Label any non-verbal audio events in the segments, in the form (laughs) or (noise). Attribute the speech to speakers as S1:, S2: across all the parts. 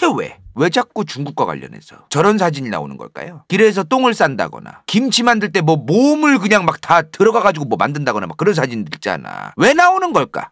S1: 대체 왜? 왜 자꾸 중국과 관련해서 저런 사진이 나오는 걸까요? 길에서 똥을 싼다거나 김치 만들 때 뭐 몸을 그냥 막 다 들어가 가지고 뭐 만든다거나 막 그런 사진들 있잖아. 왜 나오는 걸까?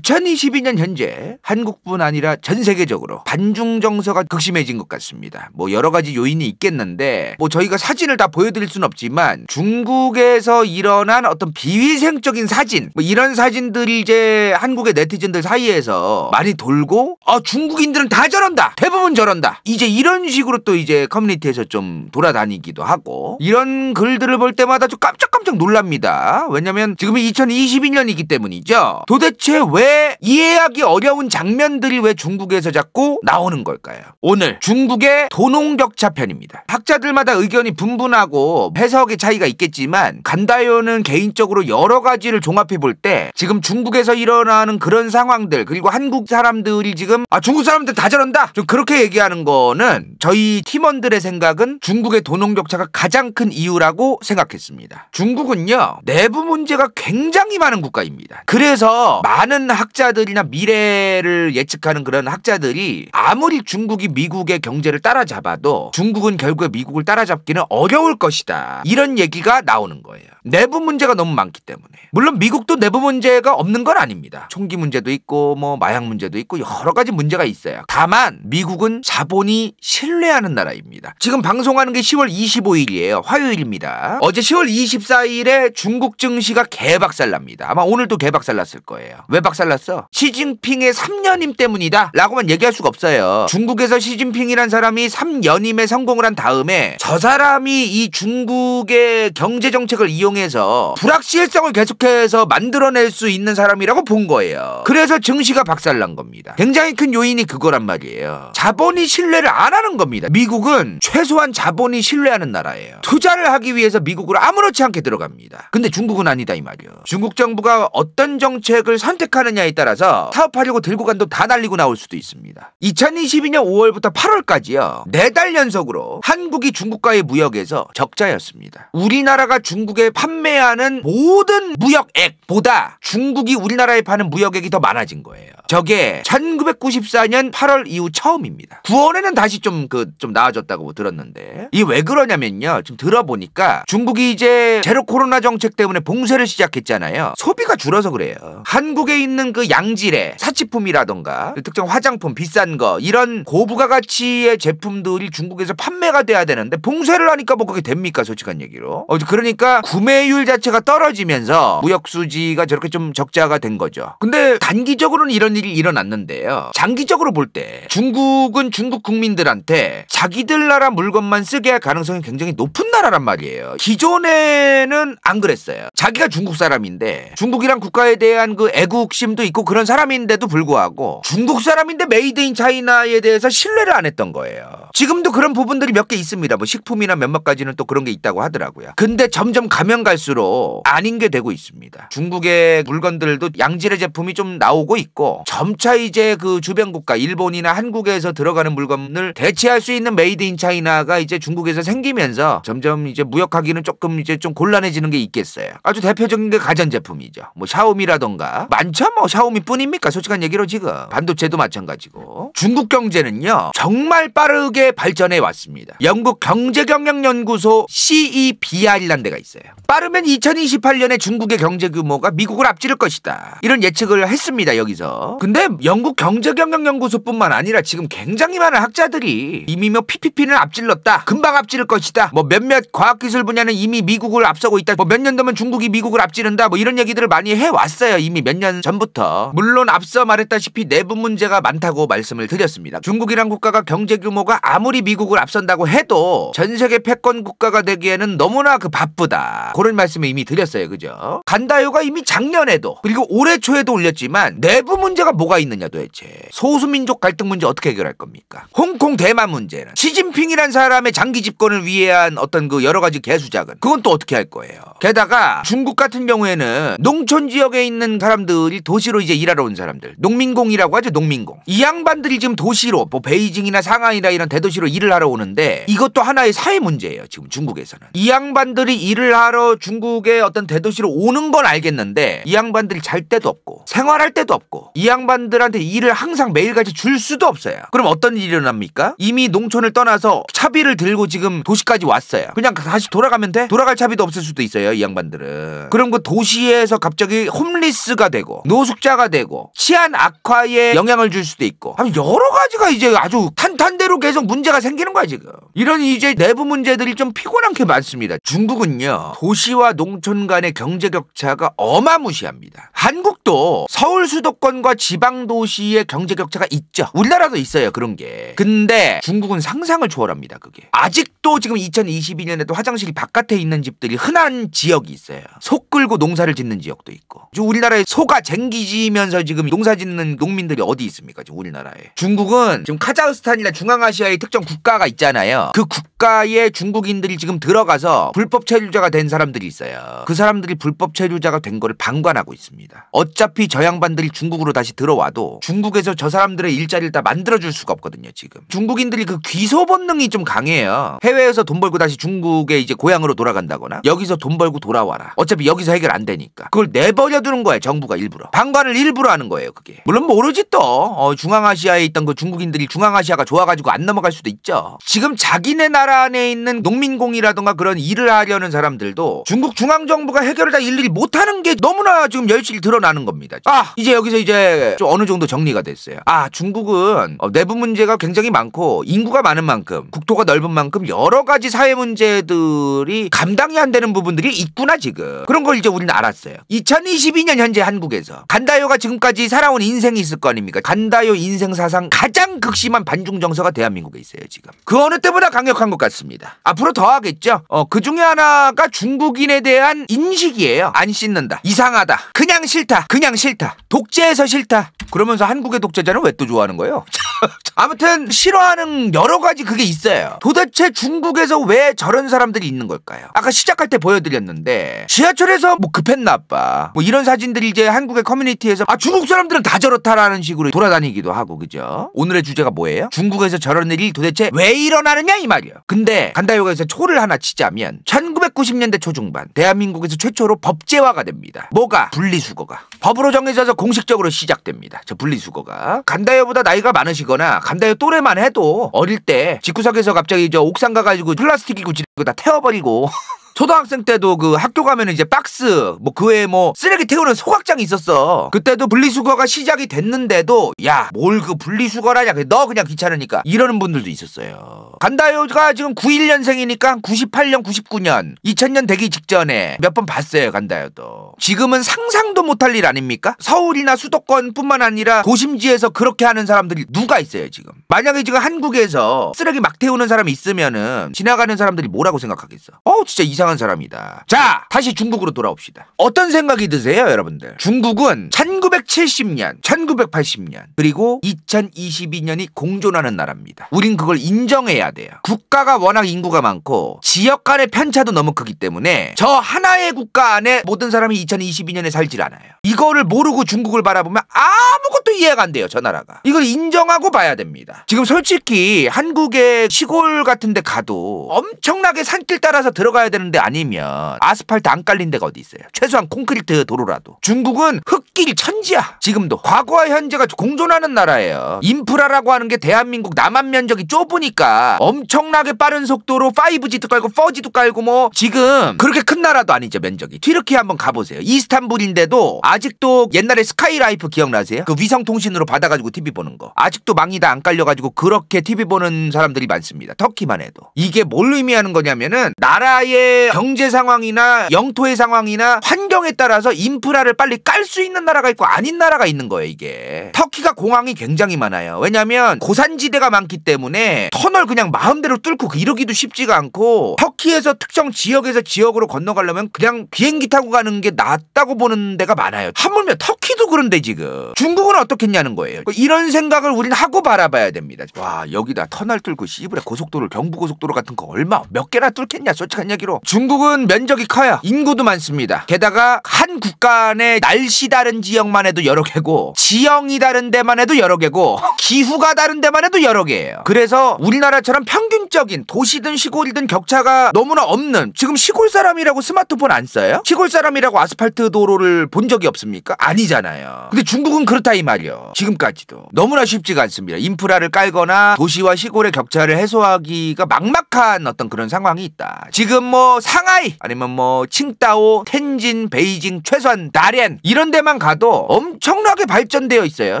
S1: 2022년 현재 한국뿐 아니라 전 세계적으로 반중 정서가 극심해진 것 같습니다. 뭐 여러 가지 요인이 있겠는데 뭐 저희가 사진을 다 보여드릴 순 없지만 중국에서 일어난 어떤 비위생적인 사진 뭐 이런 사진들이 이제 한국의 네티즌들 사이에서 많이 돌고 아 중국인들은 다 저런다 대부분 저런다 이제 이런 식으로 또 이제 커뮤니티에서 좀 돌아다니기도 하고 이런 글들을 볼 때마다 좀 깜짝깜짝 놀랍니다. 왜냐면 지금이 2022년이기 때문이죠. 도대체 왜왜 이해하기 어려운 장면들이 왜 중국에서 자꾸 나오는 걸까요? 오늘 중국의 도농격차 편입니다. 학자들마다 의견이 분분하고 해석의 차이가 있겠지만 간다요는 개인적으로 여러 가지를 종합해 볼 때 지금 중국에서 일어나는 그런 상황들 그리고 한국 사람들이 지금 아 중국 사람들 다 저런다 좀 그렇게 얘기하는 거는 저희 팀원들의 생각은 중국의 도농격차가 가장 큰 이유라고 생각했습니다. 중국은요 내부 문제가 굉장히 많은 국가입니다. 그래서 많은 학자들이나 미래를 예측하는 그런 학자들이 아무리 중국이 미국의 경제를 따라잡아도 중국은 결국에 미국을 따라잡기는 어려울 것이다. 이런 얘기가 나오는 거예요. 내부 문제가 너무 많기 때문에 물론 미국도 내부 문제가 없는 건 아닙니다. 총기 문제도 있고 뭐 마약 문제도 있고 여러 가지 문제가 있어요. 다만 미국은 자본이 신뢰하는 나라입니다. 지금 방송하는 게 10월 25일이에요. 화요일입니다. 어제 10월 24일에 중국 증시가 개박살납니다. 아마 오늘도 개박살났을 거예요. 왜 박살났어? 시진핑의 3년임 때문이다 라고만 얘기할 수가 없어요. 중국에서 시진핑이란 사람이 3연임에 성공을 한 다음에 저 사람이 이 중국의 경제 정책을 이용 이용해서 불확실성을 계속해서 만들어낼 수 있는 사람이라고 본 거예요. 그래서 증시가 박살난 겁니다. 굉장히 큰 요인이 그거란 말이에요. 자본이 신뢰를 안 하는 겁니다. 미국은 최소한 자본이 신뢰하는 나라예요. 투자를 하기 위해서 미국으로 아무렇지 않게 들어갑니다. 근데 중국은 아니다 이 말이요. 중국 정부가 어떤 정책을 선택하느냐에 따라서 사업하려고 들고 간돈다 날리고 나올 수도 있습니다. 2022년 5월부터 8월까지요. 4달 연속으로 한국이 중국과의 무역에서 적자였습니다. 우리나라가 중국의 판매하는 모든 무역액보다 중국이 우리나라에 파는 무역액이 더 많아진 거예요. 저게 1994년 8월 이후 처음입니다. 9월에는 다시 좀 그좀 그, 나아졌다고 뭐 들었는데 이 왜 그러냐면요. 지금 들어보니까 중국이 이제 제로 코로나 정책 때문에 봉쇄를 시작했잖아요. 소비가 줄어서 그래요. 한국에 있는 그 양질의 사치품이라던가 특정 화장품 비싼 거 이런 고부가 가치의 제품들이 중국에서 판매가 돼야 되는데 봉쇄를 하니까 뭐 그게 됩니까? 솔직한 얘기로. 어 그러니까 구매 구매율 자체가 떨어지면서 무역 수지가 저렇게 좀 적자가 된 거죠. 근데 단기적으로는 이런 일이 일어났는데요. 장기적으로 볼 때 중국은 중국 국민들한테 자기들 나라 물건만 쓰게 할 가능성이 굉장히 높은 나라란 말이에요. 기존에는 안 그랬어요. 자기가 중국 사람인데 중국이란 국가에 대한 그 애국심도 있고 그런 사람인데도 불구하고 중국 사람인데 메이드 인 차이나에 대해서 신뢰를 안 했던 거예요. 지금도 그런 부분들이 몇 개 있습니다. 뭐 식품이나 몇몇 가지는 또 그런 게 있다고 하더라고요. 근데 점점 가면 갈수록 아닌 게 되고 있습니다. 중국의 물건들도 양질의 제품이 좀 나오고 있고 점차 이제 그 주변 국가 일본이나 한국에서 들어가는 물건을 대체할 수 있는 메이드 인 차이나가 이제 중국에서 생기면서 점점 이제 무역하기는 조금 이제 좀 곤란해지는 게 있겠어요. 아주 대표적인 게 가전 제품이죠. 뭐 샤오미라던가 많죠 뭐 샤오미뿐입니까? 솔직한 얘기로 지금 반도체도 마찬가지고 중국 경제는요 정말 빠르게 발전해 왔습니다. 영국 경제경영연구소 CEBR이란 데가 있어요. 빠르면 2028년에 중국의 경제 규모가 미국을 앞지를 것이다. 이런 예측을 했습니다, 여기서. 근데 영국 경제경영연구소뿐만 아니라 지금 굉장히 많은 학자들이 이미며 PPP는 앞질렀다. 금방 앞질를 것이다. 뭐 몇몇 과학기술 분야는 이미 미국을 앞서고 있다. 뭐 몇 년도면 중국이 미국을 앞지른다. 뭐 이런 얘기들을 많이 해왔어요. 이미 몇 년 전부터. 물론 앞서 말했다시피 내부 문제가 많다고 말씀을 드렸습니다. 중국이란 국가가 경제 규모가 아무리 미국을 앞선다고 해도 전 세계 패권 국가가 되기에는 너무나 그 바쁘다. 그런 말씀을 이미 드렸어요. 그죠? 간다요가 이미 작년에도 그리고 올해 초에도 올렸지만 내부 문제가 뭐가 있느냐 도대체. 소수민족 갈등 문제 어떻게 해결할 겁니까? 홍콩 대만 문제는 시진핑이란 사람의 장기 집권을 위한 어떤 그 여러 가지 개수작은 그건 또 어떻게 할 거예요? 게다가 중국 같은 경우에는 농촌 지역에 있는 사람들이 도시로 이제 일하러 온 사람들 농민공이라고 하죠 농민공 이 양반들이 지금 도시로 뭐 베이징이나 상하이나 이런 대도시로 일을 하러 오는데 이것도 하나의 사회 문제예요 지금 중국에서는 이 양반들이 일을 하러 중국의 어떤 대도시로 오는 걸 알겠는데 이 양반들이 잘 때도 없고 생활할 때도 없고 이 양반들한테 일을 항상 매일같이 줄 수도 없어요. 그럼 어떤 일이 일어납니까? 이미 농촌을 떠나서 차비를 들고 지금 도시까지 왔어요. 그냥 다시 돌아가면 돼? 돌아갈 차비도 없을 수도 있어요. 이 양반들은. 그럼 그 도시에서 갑자기 홈리스가 되고 노숙자가 되고 치안 악화에 영향을 줄 수도 있고 여러 가지가 이제 아주 탄탄대로 계속 문제가 생기는 거야 지금. 이런 이제 내부 문제들이 좀 피곤한 게 많습니다. 중국은요. 도 도시와 농촌 간의 경제 격차가 어마무시합니다. 한국도 서울 수도권과 지방 도시의 경제 격차가 있죠. 우리나라도 있어요. 그런 게. 근데 중국은 상상을 초월합니다. 그게. 아직도 지금 2022년에도 화장실이 바깥에 있는 집들이 흔한 지역이 있어요. 속 끌고 농사를 짓는 지역도 있고. 지금 우리나라에 소가 쟁기지면서 지금 농사 짓는 농민들이 어디 있습니까? 지금 우리나라에. 중국은 지금 카자흐스탄이나 중앙아시아의 특정 국가가 있잖아요. 그 국가에 중국인들이 지금 들어가서 불법 체류자가 된 사람 사람들이 있어요. 그 사람들이 불법 체류자가 된 거를 방관하고 있습니다. 어차피 저 양반들이 중국으로 다시 들어와도 중국에서 저 사람들의 일자리를 다 만들어줄 수가 없거든요, 지금. 중국인들이 그 귀소 본능이 좀 강해요. 해외에서 돈 벌고 다시 중국에 이제 고향으로 돌아간다거나 여기서 돈 벌고 돌아와라. 어차피 여기서 해결 안 되니까. 그걸 내버려두는 거예요, 정부가 일부러. 방관을 일부러 하는 거예요, 그게. 물론 모르지 또. 어, 중앙아시아에 있던 그 중국인들이 중앙아시아가 좋아가지고 안 넘어갈 수도 있죠. 지금 자기네 나라 안에 있는 농민공이라든가 그런 일을 하려는 사람들도 중국 중앙 정부가 해결을 다 일일이 못하는 게 너무나 지금 열심히 드러나는 겁니다. 아 이제 여기서 이제 좀 어느 정도 정리가 됐어요. 아 중국은 어, 내부 문제가 굉장히 많고 인구가 많은 만큼 국토가 넓은 만큼 여러 가지 사회 문제들이 감당이 안 되는 부분들이 있구나 지금 그런 걸 이제 우리는 알았어요. 2022년 현재 한국에서 간다요가 지금까지 살아온 인생이 있을 거 아닙니까? 간다요 인생 사상 가장 극심한 반중 정서가 대한민국에 있어요 지금. 그 어느 때보다 강력한 것 같습니다. 앞으로 더 하겠죠. 어, 그 중에 하나가 중국 한국인에 대한 인식이에요. 안 씻는다. 이상하다. 그냥 싫다. 그냥 싫다. 독재해서 싫다. 그러면서 한국의 독재자는 왜 또 좋아하는 거예요? (laughs) 아무튼 싫어하는 여러 가지 그게 있어요. 도대체 중국에서 왜 저런 사람들이 있는 걸까요? 아까 시작할 때 보여드렸는데 지하철에서 뭐 급했나 봐. 뭐 이런 사진들이 이제 한국의 커뮤니티에서 아 중국 사람들은 다 저렇다라는 식으로 돌아다니기도 하고 그죠? 오늘의 주제가 뭐예요? 중국에서 저런 일이 도대체 왜 일어나느냐 이 말이에요. 근데 간다요가에서 초를 하나 치자면 1990년대 초중반 대한민국에서 최초로 법제화가 됩니다. 뭐가? 분리수거가. 법으로 정해져서 공식적으로 시작됩니다. 저 분리수거가. 간다요보다 나이가 많으시고 나거나 간단히 또래만 해도 어릴 때 집구석에서 갑자기 저 옥상 가가지고 플라스틱 이고 지르고 다 태워버리고 (laughs) 초등학생 때도 그 학교 가면 이제 박스 뭐 그 외에 뭐 쓰레기 태우는 소각장이 있었어. 그때도 분리수거가 시작이 됐는데도 야 뭘 그 분리수거라냐 너 그냥 귀찮으니까 이러는 분들도 있었어요. 간다요가 지금 91년생이니까 98년 99년 2000년 되기 직전에 몇 번 봤어요 간다요도. 지금은 상상도 못할 일 아닙니까? 서울이나 수도권뿐만 아니라 도심지에서 그렇게 하는 사람들이 누가 있어요 지금? 만약에 지금 한국에서 쓰레기 막 태우는 사람이 있으면은 지나가는 사람들이 뭐라고 생각하겠어? 어 진짜 이상. 이상한 사람이다. 자, 다시 중국으로 돌아옵시다. 어떤 생각이 드세요, 여러분들? 중국은 1970년, 1980년, 그리고 2022년이 공존하는 나라입니다. 우린 그걸 인정해야 돼요. 국가가 워낙 인구가 많고 지역 간의 편차도 너무 크기 때문에 저 하나의 국가 안에 모든 사람이 2022년에 살질 않아요. 이거를 모르고 중국을 바라보면 아무것도 이해가 안 돼요, 저 나라가. 이걸 인정하고 봐야 됩니다. 지금 솔직히 한국의 시골 같은 데 가도 엄청나게 산길 따라서 들어가야 되는 데 아니면 아스팔트 안 깔린 데가 어디 있어요. 최소한 콘크리트 도로라도. 중국은 흙길 천지야. 지금도. 과거와 현재가 공존하는 나라예요. 인프라라고 하는 게 대한민국 남한 면적이 좁으니까 엄청나게 빠른 속도로 5G도 깔고 4G도 깔고 뭐 지금 그렇게 큰 나라도 아니죠 면적이. 튀르키 한번 가보세요. 이스탄불인데도 아직도 옛날에 스카이라이프 기억나세요? 그 위성통신으로 받아가지고 TV 보는 거. 아직도 망이 다 안 깔려가지고 그렇게 TV 보는 사람들이 많습니다. 터키만 해도. 이게 뭘 의미하는 거냐면은 나라의 경제 상황이나 영토의 상황이나 환경에 따라서 인프라를 빨리 깔 수 있는 나라가 있고 아닌 나라가 있는 거예요, 이게. 터키가 공항이 굉장히 많아요. 왜냐면 하 고산지대가 많기 때문에 터널 그냥 마음대로 뚫고 그 이러기도 쉽지가 않고 터키에서 특정 지역에서 지역으로 건너가려면 그냥 비행기 타고 가는 게 낫다고 보는 데가 많아요. 하물며 터키도 그런데 지금 중국은 어떻겠냐는 거예요. 그 이런 생각을 우린 하고 바라봐야 됩니다. 와, 여기다 터널 뚫고 시브레 고속도로 경부고속도로 같은 거 얼마 몇 개나 뚫겠냐 솔직한 얘기로 중국은 면적이 커요. 인구도 많습니다. 게다가 한 국가 내 날씨 다른 지역만 해도 여러 개고 지형이 다른 데만 해도 여러 개고 기후가 다른 데만 해도 여러 개예요. 그래서 우리나라처럼 평균적인 도시든 시골이든 격차가 너무나 없는 지금 시골 사람이라고 스마트폰 안 써요? 시골 사람이라고 아스팔트 도로를 본 적이 없습니까? 아니잖아요. 근데 중국은 그렇다 이 말이요. 지금까지도 너무나 쉽지가 않습니다. 인프라를 깔거나 도시와 시골의 격차를 해소하기가 막막한 어떤 그런 상황이 있다. 지금 뭐 상하이 아니면 뭐 칭다오, 텐진, 베이징, 최소한 다렌 이런 데만 가도 엄청나게 발전되어 있어요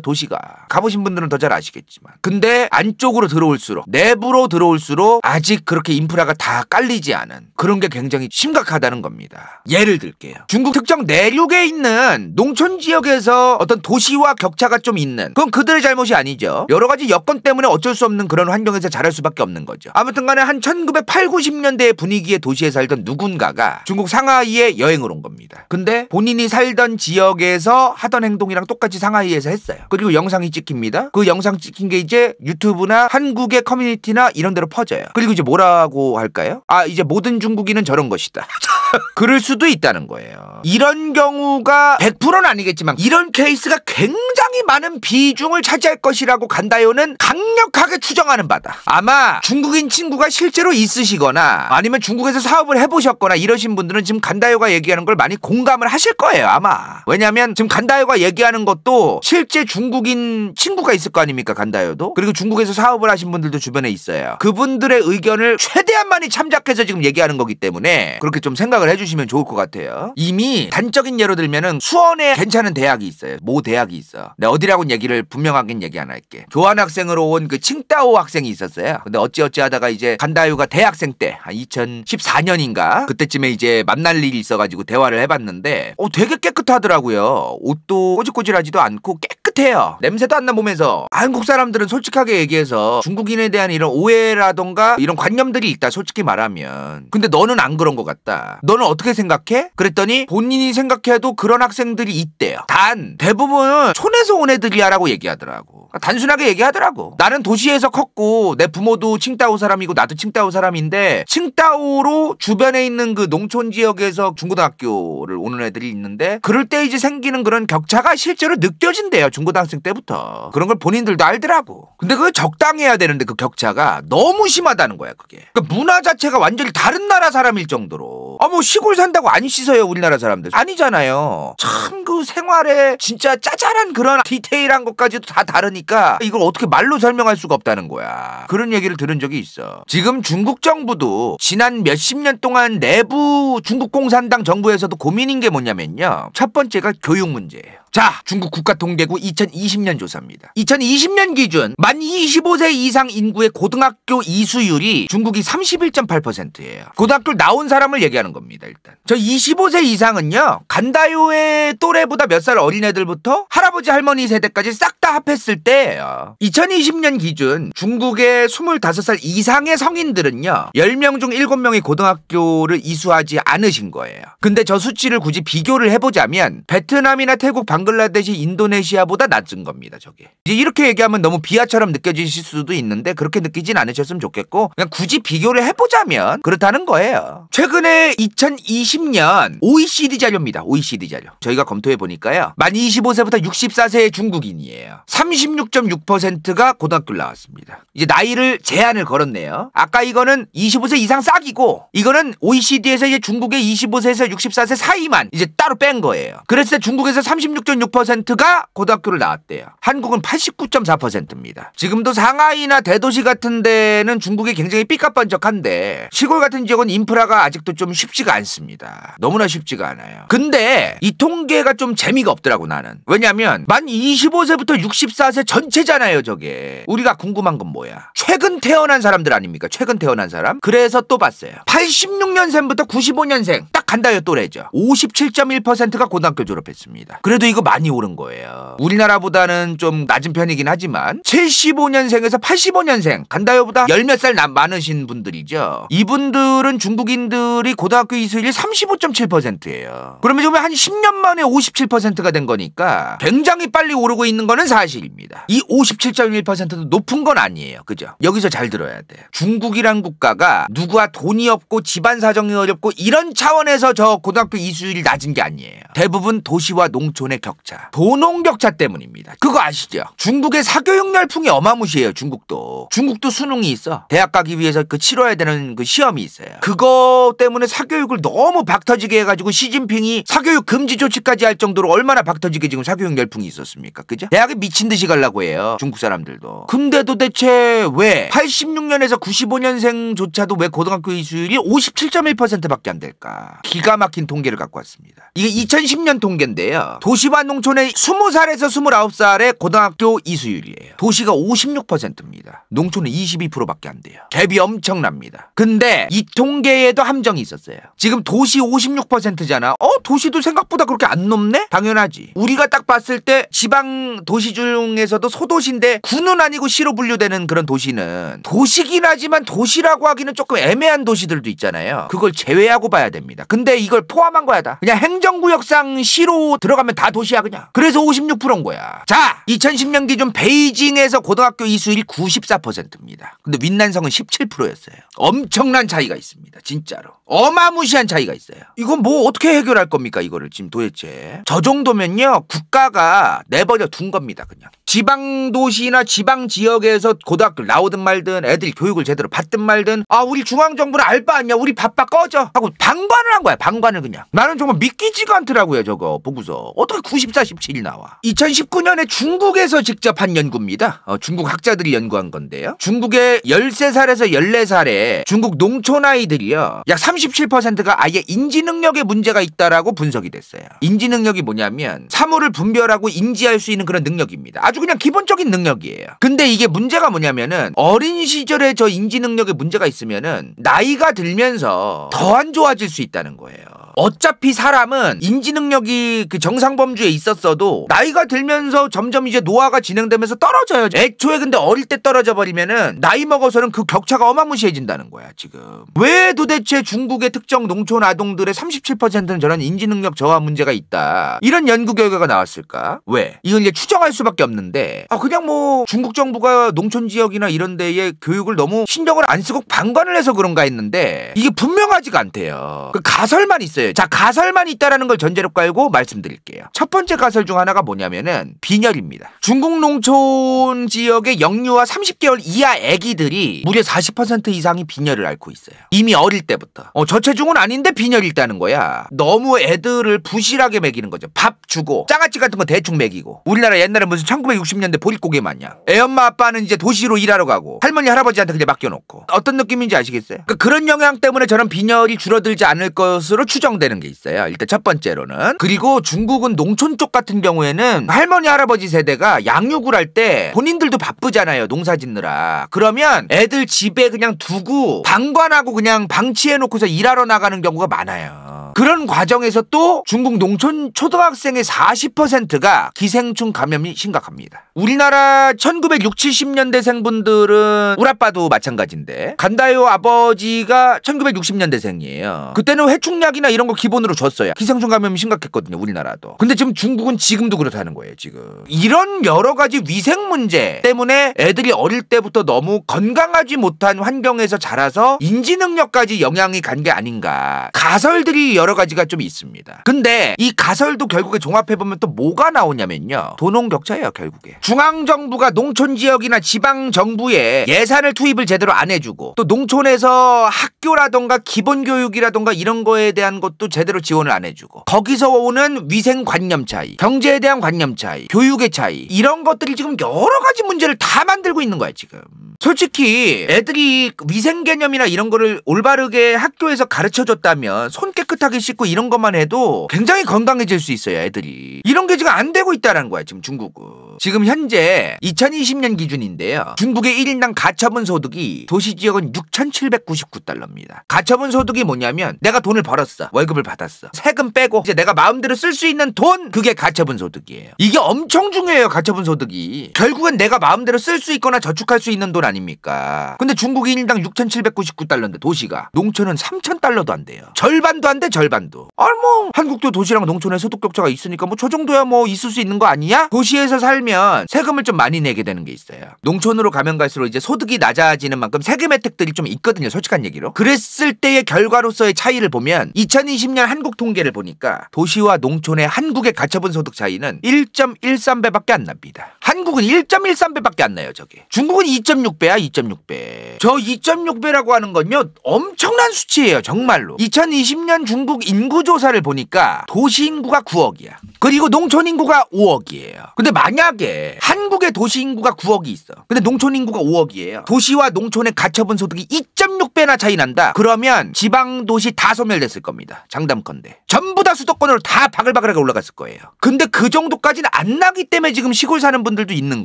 S1: 도시가 가보신 분들은 더 잘 아시겠지만 근데 안쪽으로 들어올수록 내부로 들어올수록 아직 그렇게 인프라가 다 깔리지 않은 그런 게 굉장히 심각하다는 겁니다 예를 들게요 중국 특정 내륙에 있는 농촌 지역에서 어떤 도시와 격차가 좀 있는 그건 그들의 잘못이 아니죠 여러 가지 여건 때문에 어쩔 수 없는 그런 환경에서 자랄 수밖에 없는 거죠 아무튼간에 한 1980, 90년대의 분위기의 도시에 살 살던 누군가가 중국 상하이에 여행을 온 겁니다. 근데 본인이 살던 지역에서 하던 행동이랑 똑같이 상하이에서 했어요. 그리고 영상이 찍힙니다. 그 영상 찍힌 게 이제 유튜브나 한국의 커뮤니티나 이런 데로 퍼져요. 그리고 이제 뭐라고 할까요? 아, 이제 모든 중국인은 저런 것이다. (laughs) 그럴 수도 있다는 거예요. 이런 경우가 100%는 아니겠지만 이런 케이스가 굉장히 많은 비중을 차지할 것이라고 간다요는 강력하게 추정하는 바다. 아마 중국인 친구가 실제로 있으시거나 아니면 중국에서 사업을 사업을 해보셨거나 이러신 분들은 지금 간다요가 얘기하는 걸 많이 공감을 하실 거예요 아마 왜냐하면 지금 간다요가 얘기하는 것도 실제 중국인 친구가 있을 거 아닙니까 간다요도 그리고 중국에서 사업을 하신 분들도 주변에 있어요 그분들의 의견을 최대한 많이 참작해서 지금 얘기하는 거기 때문에 그렇게 좀 생각을 해주시면 좋을 것 같아요 이미 단적인 예로 들면은 수원에 괜찮은 대학이 있어요 모 대학이 있어 근데 네, 어디라고는 얘기를 분명하게 얘기 안 할게 교환학생으로 온 그 칭따오 학생이 있었어요 근데 어찌어찌 하다가 이제 간다요가 대학생 때한 2014년 작년인가 그때쯤에 이제 만날 일이 있어가지고 대화를 해봤는데 어 되게 깨끗하더라고요. 옷도 꼬질꼬질하지도 않고 깨끗해요. 냄새도 안나 보면서 한국 사람들은 솔직하게 얘기해서 중국인에 대한 이런 오해라던가 이런 관념들이 있다 솔직히 말하면 근데 너는 안 그런 것 같다. 너는 어떻게 생각해? 그랬더니 본인이 생각해도 그런 학생들이 있대요. 단 대부분 은 촌에서 온 애들이야라고 얘기하더라고. 단순하게 얘기하더라고. 나는 도시에서 컸고 내 부모도 칭따오 사람이고 나도 칭따오 사람인데 칭따오로 주변에 있는 그 농촌 지역에서 중고등학교를 오는 애들이 있는데 그럴 때 이제 생기는 그런 격차가 실제로 느껴진대요. 중고등학생 때부터. 그런 걸 본인들도 알더라고. 근데 그거 적당해야 되는데 그 격차가 너무 심하다는 거야, 그게. 그러니까 문화 자체가 완전히 다른 나라 사람일 정도로 아뭐 시골 산다고 안 씻어요 우리나라 사람들 아니잖아요 참 그 생활에 진짜 짜잘한 그런 디테일한 것까지도 다 다르니까 이걸 어떻게 말로 설명할 수가 없다는 거야 그런 얘기를 들은 적이 있어 지금 중국 정부도 지난 몇 십 년 동안 내부 중국 공산당 정부에서도 고민인 게 뭐냐면요 첫 번째가 교육 문제예요 자, 중국 국가통계구 2020년 조사입니다. 2020년 기준 만 25세 이상 인구의 고등학교 이수율이 중국이 31.8%예요. 고등학교 나온 사람을 얘기하는 겁니다, 일단. 저 25세 이상은요. 간다요의 또래보다 몇 살 어린 애들부터 할아버지 할머니 세대까지 싹 다 합했을 때예요. 2020년 기준 중국의 25살 이상의 성인들은요. 10명 중 7명이 고등학교를 이수하지 않으신 거예요. 근데 저 수치를 굳이 비교를 해 보자면 베트남이나 태국 방 방글라데시 인도네시아보다 낮은 겁니다 저게 이제 이렇게 얘기하면 너무 비하처럼 느껴지실 수도 있는데 그렇게 느끼진 않으셨으면 좋겠고 그냥 굳이 비교를 해보자면 그렇다는 거예요 최근에 2020년 OECD 자료입니다 OECD 자료 저희가 검토해 보니까요 만 25세부터 64세의 중국인이에요 36.6%가 고등학교를 나왔습니다 이제 나이를 제한을 걸었네요 아까 이거는 25세 이상 싹이고 이거는 OECD에서 이제 중국의 25세에서 64세 사이만 이제 따로 뺀 거예요 그랬을 때 중국에서 36. 86.6%가 고등학교를 나왔대요. 한국은 89.4%입니다. 지금도 상하이나 대도시 같은 데는 중국이 굉장히 삐까뻔쩍한데 시골 같은 지역은 인프라가 아직도 좀 쉽지가 않습니다. 너무나 쉽지가 않아요. 근데 이 통계가 좀 재미가 없더라고 나는. 왜냐면 만 25세부터 64세 전체잖아요 저게. 우리가 궁금한 건 뭐야. 최근 태어난 사람들 아닙니까? 최근 태어난 사람? 그래서 또 봤어요. 86년생부터 95년생 간다요 또래죠. 57.1%가 고등학교 졸업했습니다. 그래도 이거 많이 오른 거예요. 우리나라보다는 좀 낮은 편이긴 하지만 75년생에서 85년생 간다요보다 1 0몇살 많으신 분들이죠. 이분들은 중국인들이 고등학교 이수율이 35.7%예요. 그러면 지금 한 10년 만에 57%가 된 거니까 굉장히 빨리 오르고 있는 거는 사실입니다. 이 57.1%도 높은 건 아니에요. 그죠? 여기서 잘 들어야 돼요. 중국이란 국가가 누구와 돈이 없고 집안 사정이 어렵고 이런 차원에서 그래서 저 고등학교 이수율이 낮은 게 아니에요. 대부분 도시와 농촌의 격차. 도농 격차 때문입니다. 그거 아시죠? 중국의 사교육 열풍이 어마무시해요. 중국도. 중국도 수능이 있어. 대학 가기 위해서 그 치러야 되는 그 시험이 있어요. 그거 때문에 사교육을 너무 박터지게 해가지고 시진핑이 사교육 금지 조치까지 할 정도로 얼마나 박터지게 지금 사교육 열풍이 있었습니까? 그죠? 대학에 미친 듯이 가려고 해요. 중국 사람들도. 근데 도대체 왜 86년에서 95년생조차도 왜 고등학교 이수율이 57.1%밖에 안 될까? 기가 막힌 통계를 갖고 왔습니다. 이게 2010년 통계인데요. 도시와 농촌의 20살에서 29살의 고등학교 이수율이에요. 도시가 56%입니다. 농촌은 22%밖에 안 돼요. 갭이 엄청납니다. 근데 이 통계에도 함정이 있었어요. 지금 도시 56%잖아. 어? 도시도 생각보다 그렇게 안 높네? 당연하지. 우리가 딱 봤을 때 지방 도시 중에서도 소도시인데 군은 아니고 시로 분류되는 그런 도시는 도시긴 하지만 도시라고 하기는 조금 애매한 도시들도 있잖아요. 그걸 제외하고 봐야 됩니다. 근데 근데 이걸 포함한 거야 다. 그냥 행정구역상 시로 들어가면 다 도시야 그냥. 그래서 56%인 거야. 자, 2010년 기준 베이징에서 고등학교 이수율 94%입니다. 근데 윈난성은 17%였어요. 엄청난 차이가 있습니다. 진짜로. 어마무시한 차이가 있어요. 이건 뭐 어떻게 해결할 겁니까 이거를 지금 도대체. 저 정도면요 국가가 내버려 둔 겁니다 그냥. 지방 도시나 지방 지역에서 고등학교 나오든 말든 애들 이 교육을 제대로 받든 말든 아 우리 중앙 정부는 알바 아니야 우리 바빠 꺼져 하고 방관을 한 거야. 거야 방관을 그냥 나는 정말 믿기지가 않더라고요 저거 보고서 어떻게 94, 17 나와 2019년에 중국에서 직접 한 연구입니다 어, 중국 학자들이 연구한 건데요 중국의 13살에서 14살에 중국 농촌 아이들이요 약 37%가 아예 인지능력에 문제가 있다라고 분석이 됐어요 인지능력이 뭐냐면 사물을 분별하고 인지할 수 있는 그런 능력입니다 아주 그냥 기본적인 능력이에요 근데 이게 문제가 뭐냐면은 어린 시절에 저 인지능력에 문제가 있으면은 나이가 들면서 더 안 좋아질 수 있다는 거예요 거예요. 어차피 사람은 인지 능력이 그 정상 범주에 있었어도 나이가 들면서 점점 이제 노화가 진행되면서 떨어져요. 애초에 근데 어릴 때 떨어져 버리면은 나이 먹어서는 그 격차가 어마무시해진다는 거야, 지금. 왜 도대체 중국의 특정 농촌 아동들의 37%는 저런 인지 능력 저하 문제가 있다. 이런 연구 결과가 나왔을까? 왜? 이건 이제 추정할 수밖에 없는데 아 그냥 뭐 중국 정부가 농촌 지역이나 이런 데에 교육을 너무 신경을 안 쓰고 방관을 해서 그런가 했는데 이게 분명하지가 않대요. 그 가설만 있어요. 자, 가설만 있다라는 걸 전제로 깔고 말씀드릴게요. 첫 번째 가설 중 하나가 뭐냐면은 빈혈입니다. 중국 농촌 지역의 영유아 30개월 이하 아기들이 무려 40% 이상이 빈혈을 앓고 있어요. 이미 어릴 때부터. 어, 저체중은 아닌데 빈혈이 있다는 거야. 너무 애들을 부실하게 먹이는 거죠. 밥 주고 짱아찌 같은 거 대충 먹이고. 우리나라 옛날에 무슨 1960년대 보릿고개 맞냐. 애엄마 아빠는 이제 도시로 일하러 가고 할머니 할아버지한테 그냥 맡겨놓고. 어떤 느낌인지 아시겠어요? 그러니까 그런 영향 때문에 저는 빈혈이 줄어들지 않을 것으로 추정 적용되는 게 있어요. 일단 첫 번째로는 그리고 중국은 농촌 쪽 같은 경우에는 할머니 할아버지 세대가 양육을 할 때 본인들도 바쁘잖아요. 농사 짓느라. 그러면 애들 집에 그냥 두고 방관하고 그냥 방치해 놓고서 일하러 나가는 경우가 많아요. 그런 과정에서 또 중국 농촌 초등학생의 40%가 기생충 감염이 심각합니다. 우리나라 1960년대생 분들은 우리 아빠도 마찬가지인데 간다요 아버지가 1960년대생이에요. 그때는 회충약이나 이런 거 기본으로 줬어요. 기생충 감염이 심각했거든요. 우리나라도. 근데 지금 중국은 지금도 그렇다는 거예요. 지금. 이런 여러 가지 위생 문제 때문에 애들이 어릴 때부터 너무 건강하지 못한 환경에서 자라서 인지 능력까지 영향이 간 게 아닌가. 가설들이 여러 가지가 좀 있습니다. 근데 이 가설도 결국에 종합해보면 또 뭐가 나오냐면요. 도농 격차예요, 결국에. 중앙정부가 농촌 지역이나 지방정부에 예산을 투입을 제대로 안 해주고 또 농촌에서 학교라던가 기본교육이라던가 이런 거에 대한 것도 제대로 지원을 안 해주고 거기서 오는 위생 관념 차이, 경제에 대한 관념 차이, 교육의 차이 이런 것들이 지금 여러 가지 문제를 다 만들고 있는 거야, 지금. 솔직히 애들이 위생 개념이나 이런 거를 올바르게 학교에서 가르쳐 줬다면 손 깨끗하게 깨끗하게 씻고 이런 것만 해도 굉장히 건강해질 수 있어요, 애들이. 이런 게 지금 안 되고 있다는 거야, 지금 중국은. 지금 현재 2020년 기준인데요. 중국의 1인당 가처분 소득이 도시 지역은 6,799달러입니다. 가처분 소득이 뭐냐면 내가 돈을 벌었어. 월급을 받았어. 세금 빼고 이제 내가 마음대로 쓸 수 있는 돈 그게 가처분 소득이에요. 이게 엄청 중요해요. 가처분 소득이. 결국은 내가 마음대로 쓸 수 있거나 저축할 수 있는 돈 아닙니까? 근데 중국이 1인당 6,799달러인데 도시가 농촌은 3,000달러도 안 돼요. 절반도 안돼 절반도. 아 뭐 한국도 도시랑 농촌에 소득 격차가 있으니까 뭐 저 정도야 뭐 있을 수 있는 거 아니야? 도시에서 살면 하면 세금을 좀 많이 내게 되는 게 있어요. 농촌으로 가면 갈수록 이제 소득이 낮아지는 만큼 세금 혜택들이 좀 있거든요. 솔직한 얘기로. 그랬을 때의 결과로서의 차이를 보면 2020년 한국 통계를 보니까 도시와 농촌의 한국의 가처분 소득 차이는 1.13배밖에 안 납니다. 한국은 1.13배밖에 안 나요, 저게. 중국은 2.6배야, 2.6배. 저 2.6배라고 하는 건요, 엄청난 수치예요, 정말로. 2020년 중국 인구조사를 보니까 도시 인구가 9억이야. 그리고 농촌 인구가 5억이에요. 근데 만약 만약에 한국의 도시 인구가 9억이 있어. 근데 농촌 인구가 5억이에요. 도시와 농촌의 가처분 소득이 2.6배나 차이 난다. 그러면 지방 도시 다 소멸됐을 겁니다. 장담컨대. 전부 다 수도권으로 다 바글바글하게 올라갔을 거예요. 근데 그 정도까지는 안 나기 때문에 지금 시골 사는 분들도 있는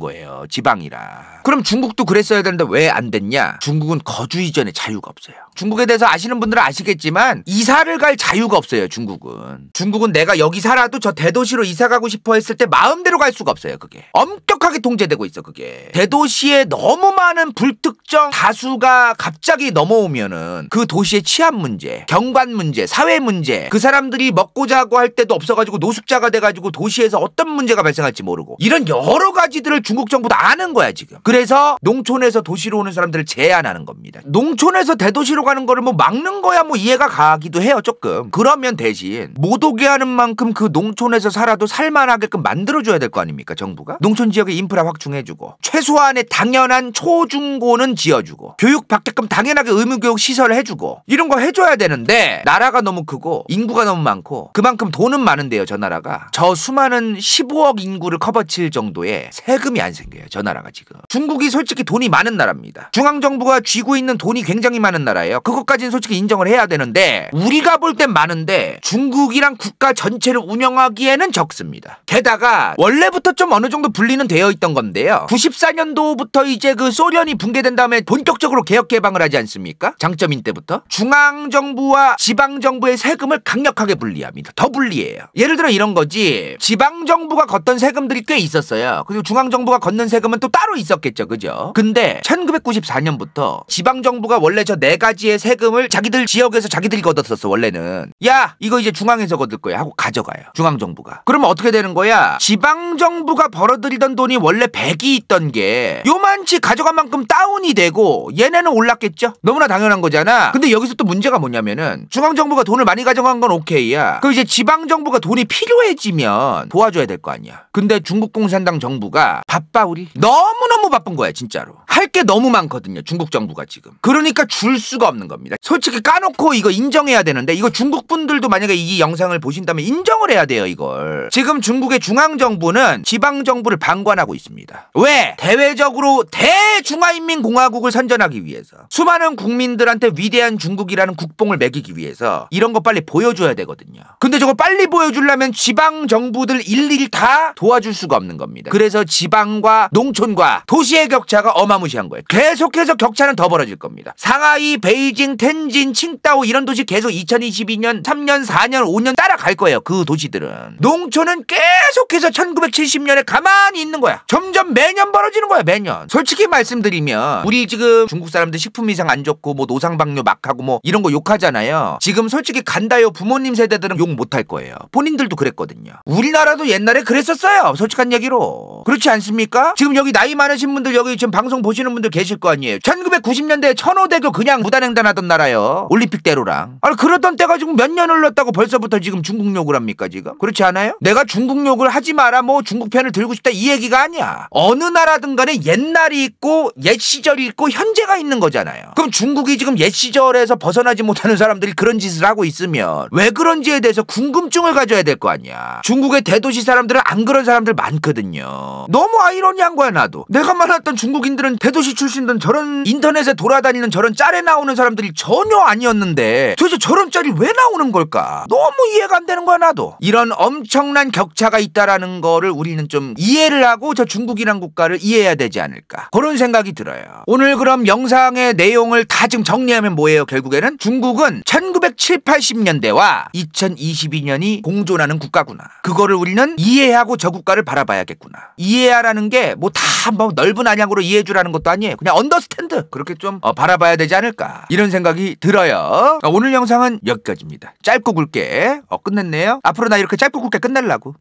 S1: 거예요. 지방이라. 그럼 중국도 그랬어야 되는데 왜 안 됐냐? 중국은 거주 이전에 자유가 없어요. 중국에 대해서 아시는 분들은 아시겠지만 이사를 갈 자유가 없어요. 중국은. 중국은 내가 여기 살아도 저 대도시로 이사 가고 싶어 했을 때 마음대로 갈 수가 없어요. 그게. 엄격하게 통제되고 있어. 그게. 대도시에 너무 많은 불특정 다수가 갑자기 넘어오면은 그 도시의 치안 문제, 경관 문제, 사회 문제, 그 사람들 기자들이 먹고 자고 할 때도 없어가지고 노숙자가 돼가지고 도시에서 어떤 문제가 발생할지 모르고 이런 여러 가지들을 중국 정부도 아는 거야 지금. 그래서 농촌에서 도시로 오는 사람들을 제한하는 겁니다. 농촌에서 대도시로 가는 거를 뭐 막는 거야 뭐 이해가 가기도 해요 조금. 그러면 대신 못 오게 하는 만큼 그 농촌에서 살아도 살만하게끔 만들어줘야 될 거 아닙니까 정부가? 농촌 지역의 인프라 확충해주고 최소한의 당연한 초중고는 지어주고 교육 받게끔 당연하게 의무교육 시설을 해주고 이런 거 해줘야 되는데 나라가 너무 크고 인구가 너무 많고 그만큼 돈은 많은데요 저 나라가 저 수많은 15억 인구를 커버칠 정도의 세금이 안 생겨요 저 나라가 지금 중국이 솔직히 돈이 많은 나라입니다 중앙정부가 쥐고 있는 돈이 굉장히 많은 나라예요 그것까지는 솔직히 인정을 해야 되는데 우리가 볼 땐 많은데 중국이랑 국가 전체를 운영하기에는 적습니다 게다가 원래부터 좀 어느 정도 분리는 되어 있던 건데요 94년도부터 이제 그 소련이 붕괴된 다음에 본격적으로 개혁 개방을 하지 않습니까 장점인 때부터 중앙정부와 지방정부의 세금을 강력하게 불리합니다. 더 불리해요. 예를 들어 이런 거지. 지방 정부가 걷던 세금들이 꽤 있었어요. 그리고 중앙 정부가 걷는 세금은 또 따로 있었겠죠. 그죠? 근데 1994년부터 지방 정부가 원래 저 네 가지의 세금을 자기들 지역에서 자기들이 걷었었어. 원래는. 야, 이거 이제 중앙에서 걷을 거야 하고 가져가요. 중앙 정부가. 그러면 어떻게 되는 거야? 지방 정부가 벌어들이던 돈이 원래 100이 있던 게 요만치 가져간 만큼 다운이 되고 얘네는 올랐겠죠. 너무나 당연한 거잖아. 근데 여기서 또 문제가 뭐냐면은 중앙 정부가 돈을 많이 가져간 건 오케이. 말이야. 그럼 이제 지방 정부가 돈이 필요해지면 도와줘야 될 거 아니야. 근데 중국 공산당 정부가 바빠 우리 너무너무 바쁜 거야 진짜로. 할 게 너무 많거든요 중국 정부가 지금. 그러니까 줄 수가 없는 겁니다. 솔직히 까놓고 이거 인정해야 되는데 이거 중국 분들도 만약에 이 영상을 보신다면 인정을 해야 돼요 이걸. 지금 중국의 중앙 정부는 지방 정부를 방관하고 있습니다. 왜? 대외적으로 대중화인민공화국을 선전하기 위해서 수많은 국민들한테 위대한 중국이라는 국뽕을 매기기 위해서 이런 거 빨리 보여줘야 되거든요. 거거든요. 근데 저거 빨리 보여주려면 지방 정부들 일일 다 도와줄 수가 없는 겁니다. 그래서 지방과 농촌과 도시의 격차가 어마무시한 거예요. 계속해서 격차는 더 벌어질 겁니다. 상하이, 베이징, 텐진, 칭따오 이런 도시 계속 2022년, 3년, 4년, 5년 따라갈 거예요. 그 도시들은. 농촌은 계속해서 1970년에 가만히 있는 거야. 점점 매년 벌어지는 거야, 매년. 솔직히 말씀드리면 우리 지금 중국 사람들 식품 이상 안 좋고 뭐 노상방뇨 막하고 뭐 이런 거 욕하잖아요. 지금 솔직히 간다요 부모님 세대들은 욕 못할 거예요. 본인들도 그랬거든요. 우리나라도 옛날에 그랬었어요. 솔직한 얘기로. 그렇지 않습니까? 지금 여기 나이 많으신 분들 여기 지금 방송 보시는 분들 계실 거 아니에요. 1990년대에 천호대교 그냥 무단횡단하던 나라요. 올림픽대로랑. 아 그러던 때가 지금 몇 년 흘렀다고 벌써부터 지금 중국 욕을 합니까 지금? 그렇지 않아요? 내가 중국 욕을 하지 마라 뭐 중국 편을 들고 싶다 이 얘기가 아니야. 어느 나라든 간에 옛날이 있고 옛 시절이 있고 현재가 있는 거잖아요. 그럼 중국이 지금 옛 시절에서 벗어나지 못하는 사람들이 그런 짓을 하고 있으면 왜 그런 그런지에 대해서 궁금증을 가져야 될 거 아니야. 중국의 대도시 사람들은 안 그런 사람들 많거든요. 너무 아이러니한 거야 나도. 내가 만났던 중국인들은 대도시 출신든 저런 인터넷에 돌아다니는 저런 짤에 나오는 사람들이 전혀 아니었는데 도대체 저런 짤이 왜 나오는 걸까? 너무 이해가 안 되는 거야 나도. 이런 엄청난 격차가 있다라는 거를 우리는 좀 이해를 하고 저 중국이란 국가를 이해해야 되지 않을까 그런 생각이 들어요. 오늘 그럼 영상의 내용을 다 지금 정리하면 뭐예요? 결국에는 중국은 1970, 80년대와 2022년이 공존하는 국가구나. 그거를 우리는 이해하고 저 국가를 바라봐야겠구나. 이해하라는 게 뭐 다뭐 뭐 넓은 안양으로 이해해주라는 것도 아니에요. 그냥 언더스탠드 그렇게 좀 어, 바라봐야 되지 않을까 이런 생각이 들어요. 어, 오늘 영상은 여기까지입니다. 짧고 굵게 어, 끝냈네요. 앞으로 나 이렇게 짧고 굵게 끝날라고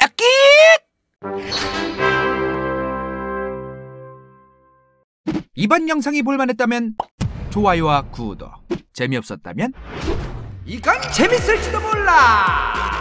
S1: 아끼! 이번 영상이 볼만했다면 좋아요와 구독 재미없었다면 이건 재밌을지도 몰라.